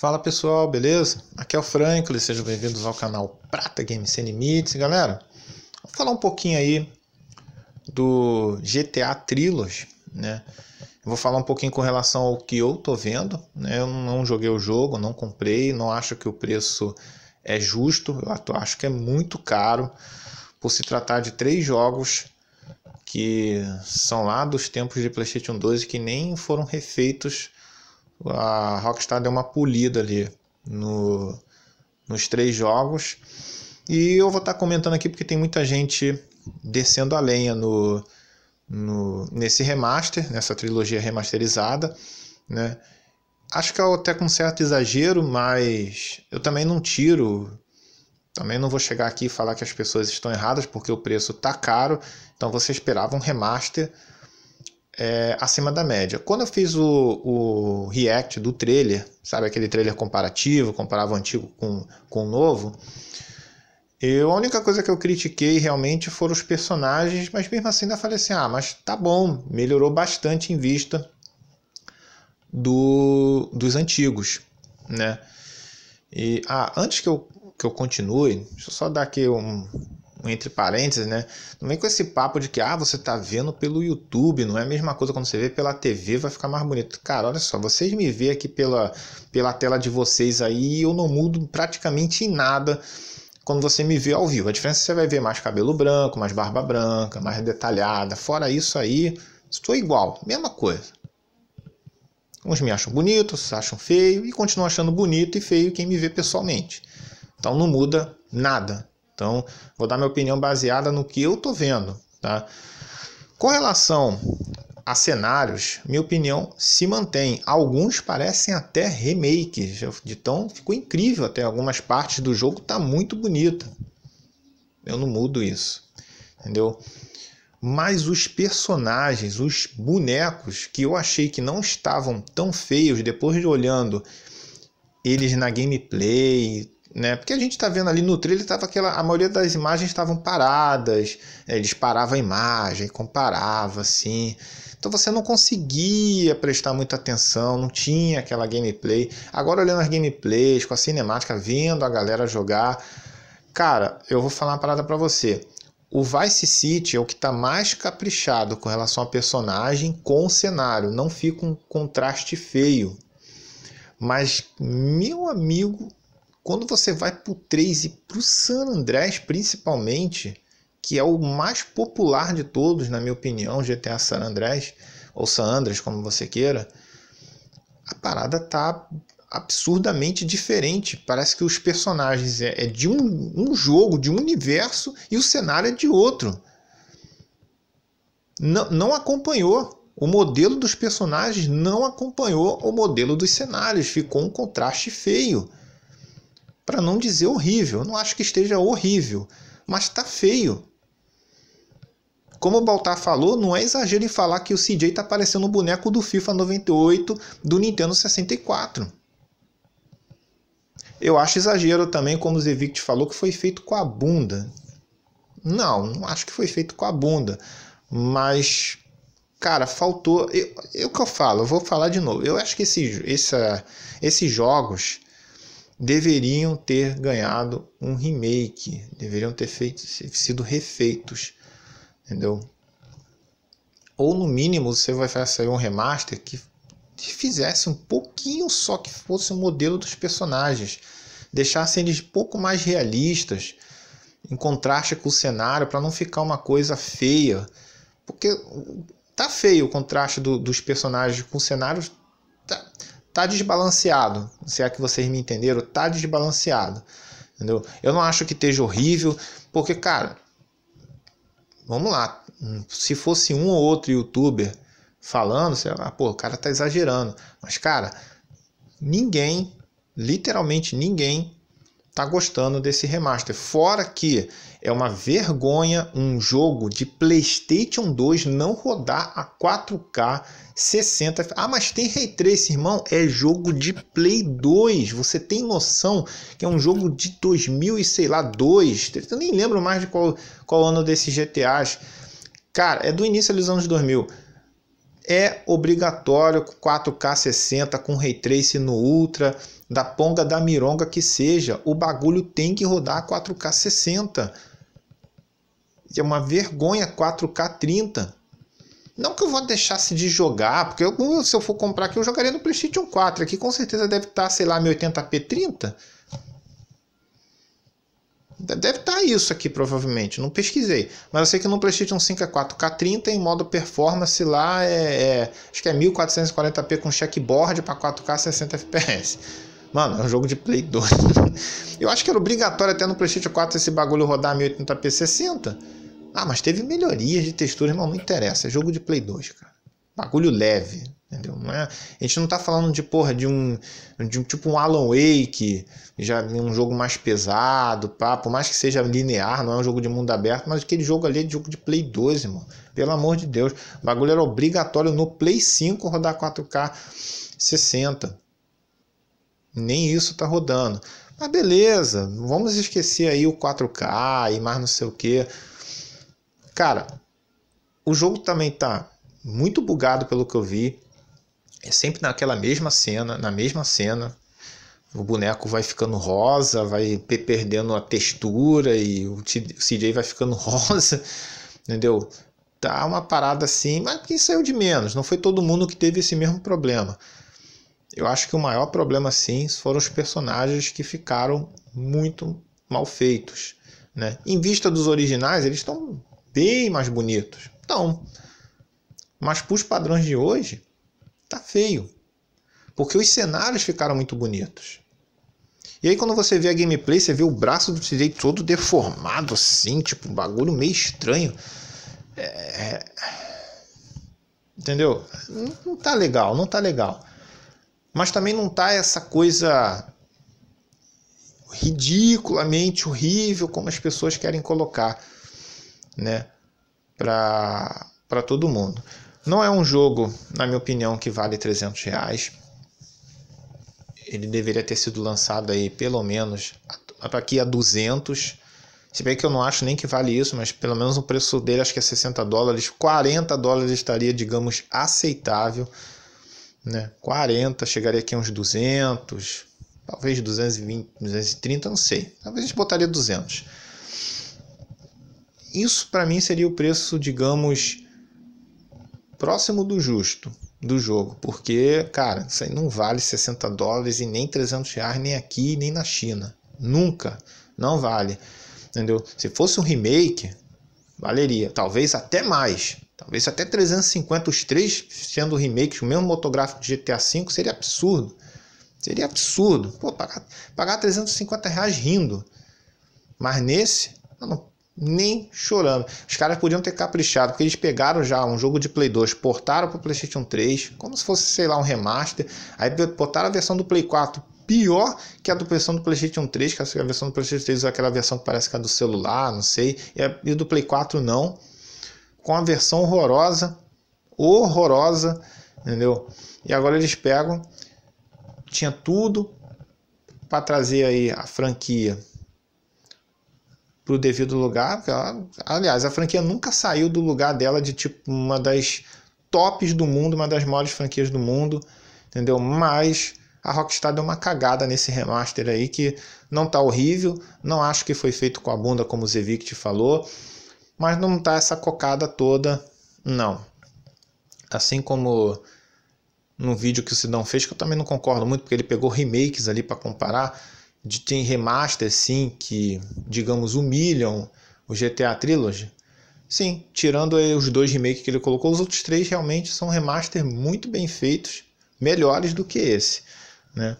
Fala pessoal, beleza? Aqui é o Franklin, sejam bem-vindos ao canal Prata Games Sem Limites. Galera, vou falar um pouquinho aí do GTA Trilogy, né? vou falar um pouquinho com relação ao que eu tô vendo, né? Eu não joguei o jogo, não comprei, não acho que o preço é justo, eu acho que é muito caro por se tratar de três jogos que são lá dos tempos de PlayStation 2 que nem foram refeitos a Rockstar deu uma polida ali no, nos três jogos. E eu vou estar tá comentando aqui porque tem muita gente descendo a lenha no, no, nesse remaster, nessa trilogia remasterizada, né? Acho que é até com certo exagero, mas eu também não tiro, também não vou chegar aqui e falar que as pessoas estão erradas porque o preço tá caro, então você esperava um remaster é, acima da média. Quando eu fiz o, o, react do trailer, sabe aquele trailer comparativo, comparava o antigo com, com o novo, eu, a única coisa que eu critiquei realmente foram os personagens, mas mesmo assim ainda falei assim: ah, mas tá bom, melhorou bastante em vista do, dos antigos, né? E ah, antes que eu, que eu continue, deixa eu só dar aqui um, entre parênteses, né? Não vem com esse papo de que ah, você tá vendo pelo YouTube, não é a mesma coisa quando você vê pela TV, vai ficar mais bonito. Cara, olha só, vocês me veem aqui pela, pela tela de vocês aí, eu não mudo praticamente em nada quando você me vê ao vivo. A diferença é que você vai ver mais cabelo branco, mais barba branca, mais detalhada. Fora isso aí, estou igual, mesma coisa. Uns me acham bonito, outros acham feio e continuam achando bonito e feio quem me vê pessoalmente. Então não muda nada então, vou dar minha opinião baseada no que eu tô vendo, tá? Com relação a cenários, minha opinião se mantém. Alguns parecem até remakes, de tão ficou incrível até algumas partes do jogo tá muito bonita. Eu não mudo isso. Entendeu? mas os personagens, os bonecos que eu achei que não estavam tão feios depois de olhando eles na gameplay, né? Porque a gente está vendo ali no trailer tava aquela, a maioria das imagens estavam paradas, né? eles paravam a imagem, comparava assim. Então você não conseguia prestar muita atenção, não tinha aquela gameplay. Agora olhando as gameplays, com a cinemática, vendo a galera jogar, cara, eu vou falar uma parada para você. O Vice City é o que está mais caprichado com relação a personagem com o cenário. Não fica um contraste feio. Mas, meu amigo, quando você vai para o 3 e para o San Andreas principalmente, que é o mais popular de todos, na minha opinião, GTA San Andreas, ou San Andreas, como você queira, a parada tá absurdamente diferente. Parece que os personagens é, é de um, um jogo, de um universo, e o cenário é de outro. não acompanhou. O modelo dos personagens não acompanhou o modelo dos cenários. Ficou um contraste feio para não dizer horrível. Eu não acho que esteja horrível, mas está feio. Como o Baltar falou, não é exagero em falar que o CJ está parecendo um boneco do FIFA 98 do Nintendo 64. Eu acho exagero também, como o Zevict falou, que foi feito com a bunda. Não, não acho que foi feito com a bunda. Mas, cara, faltou. Eu, eu é que eu falo, eu vou falar de novo. Eu acho que esses, essa, esses jogos deveriam ter ganhado um remake, deveriam ter feito, sido refeitos, entendeu? Ou no mínimo você vai fazer um remaster que fizesse um pouquinho só que fosse o um modelo dos personagens, deixasse eles um pouco mais realistas, em contraste com o cenário, para não ficar uma coisa feia, porque tá feio o contraste do, dos personagens com o cenário tá desbalanceado. Se é que vocês me entenderam, tá desbalanceado. Entendeu? Eu não acho que esteja horrível, porque, cara, vamos lá. Se fosse um ou outro youtuber falando, você, ah, pô, o cara tá exagerando. Mas, cara, ninguém, literalmente ninguém, tá gostando desse remaster. Fora que é uma vergonha um jogo de PlayStation 2 não rodar a 4K 60. Ah, mas tem Ray Trace, irmão, é jogo de Play 2. Você tem noção que é um jogo de 2000 e sei lá, 2. Eu nem lembro mais de qual, qual ano desses GTAs. Cara, é do início dos anos 2000 é obrigatório 4K 60 com Ray Trace no Ultra da ponga da mironga que seja, o bagulho tem que rodar 4K 60. É uma vergonha 4K 30. Não que eu vou deixar de jogar, porque eu, se eu for comprar aqui, eu jogaria no PlayStation 4. Aqui com certeza deve estar, tá, sei lá, 1080p 30. Deve estar tá isso aqui, provavelmente. Não pesquisei. Mas eu sei que no PlayStation 5 é 4K 30 em modo performance lá é, é acho que é 1440p com checkboard para 4K 60 FPS. Mano, é um jogo de Play 2. eu acho que era obrigatório até no PlayStation 4 esse bagulho rodar 1080p 60. Ah, mas teve melhorias de textura, irmão, não interessa. É jogo de Play 2, cara. Bagulho leve, entendeu? Não é, a gente não tá falando de porra de um, de um tipo um Alan Wake, já um jogo mais pesado, pá, por mais que seja linear, não é um jogo de mundo aberto, mas aquele jogo ali é de jogo de Play 2, irmão. Pelo amor de Deus, o bagulho era obrigatório no Play 5 rodar 4K 60 nem isso está rodando. Mas beleza, vamos esquecer aí o 4K e mais não sei o que. Cara, o jogo também tá muito bugado pelo que eu vi. É sempre naquela mesma cena, na mesma cena. O boneco vai ficando rosa, vai perdendo a textura e o CJ vai ficando rosa, entendeu? Tá uma parada assim, mas quem saiu de menos? Não foi todo mundo que teve esse mesmo problema. Eu acho que o maior problema, sim, foram os personagens que ficaram muito mal feitos. Né? Em vista dos originais, eles estão bem mais bonitos. Então, mas para os padrões de hoje, tá feio. Porque os cenários ficaram muito bonitos. E aí quando você vê a gameplay, você vê o braço do TJ todo deformado assim, tipo um bagulho meio estranho. É... é. Entendeu? Não tá legal, não tá legal mas também não tá essa coisa ridiculamente horrível como as pessoas querem colocar, né? Para todo mundo. Não é um jogo, na minha opinião, que vale 300 reais. Ele deveria ter sido lançado aí pelo menos aqui a 200. Se bem que eu não acho nem que vale isso, mas pelo menos o preço dele acho que é 60 dólares. 40 dólares estaria, digamos, aceitável né? 40, chegaria aqui a uns 200, talvez 220, 230, não sei. Talvez a gente botaria 200. Isso para mim seria o preço, digamos, próximo do justo do jogo, porque, cara, isso aí não vale 60 dólares e nem 300 reais, nem aqui, nem na China. Nunca. Não vale. Entendeu? Se fosse um remake, valeria. Talvez até mais. Talvez até 350 os três sendo remakes, o mesmo motográfico de GTA V seria absurdo. Seria absurdo. Pô, pagar, pagar 350 reais rindo. Mas nesse, não, nem chorando. Os caras podiam ter caprichado, porque eles pegaram já um jogo de Play 2, portaram para o PlayStation 3, como se fosse, sei lá, um remaster. Aí botaram a versão do Play 4 pior que a do versão do PlayStation 3, que a versão do PlayStation 3 é aquela versão que parece que é do celular, não sei, e do Play 4 não com a versão horrorosa, horrorosa, entendeu? E agora eles pegam, tinha tudo para trazer aí a franquia para o devido lugar. Ela, aliás, a franquia nunca saiu do lugar dela de tipo uma das tops do mundo, uma das maiores franquias do mundo, entendeu? Mas a Rockstar deu uma cagada nesse remaster aí que não tá horrível, não acho que foi feito com a bunda como o Zevic te falou mas não tá essa cocada toda, não. Assim como no vídeo que o Sidão fez, que eu também não concordo muito, porque ele pegou remakes ali para comparar, de tem remaster sim que, digamos, humilham o GTA Trilogy. Sim, tirando os dois remakes que ele colocou, os outros três realmente são remasters muito bem feitos, melhores do que esse, né?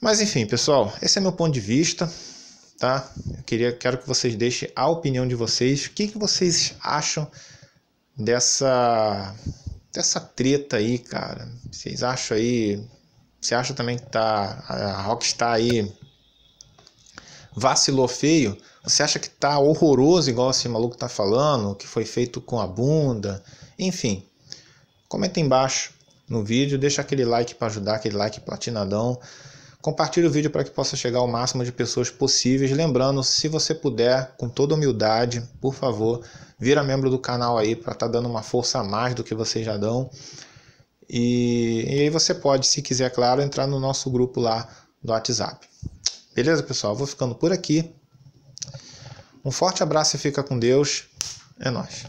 Mas enfim, pessoal, esse é meu ponto de vista tá? Eu queria, quero que vocês deixem a opinião de vocês. O que, que vocês acham dessa dessa treta aí, cara? Vocês acham aí? Você acha também que tá a Rockstar aí vacilou feio? Você acha que tá horroroso igual esse maluco tá falando, que foi feito com a bunda? Enfim, comenta embaixo no vídeo, deixa aquele like para ajudar, aquele like platinadão. Compartilhe o vídeo para que possa chegar ao máximo de pessoas possíveis. Lembrando, se você puder, com toda humildade, por favor, vira membro do canal aí para estar tá dando uma força a mais do que vocês já dão. E, e aí você pode, se quiser, claro, entrar no nosso grupo lá do WhatsApp. Beleza, pessoal? Vou ficando por aqui. Um forte abraço e fica com Deus. É nós.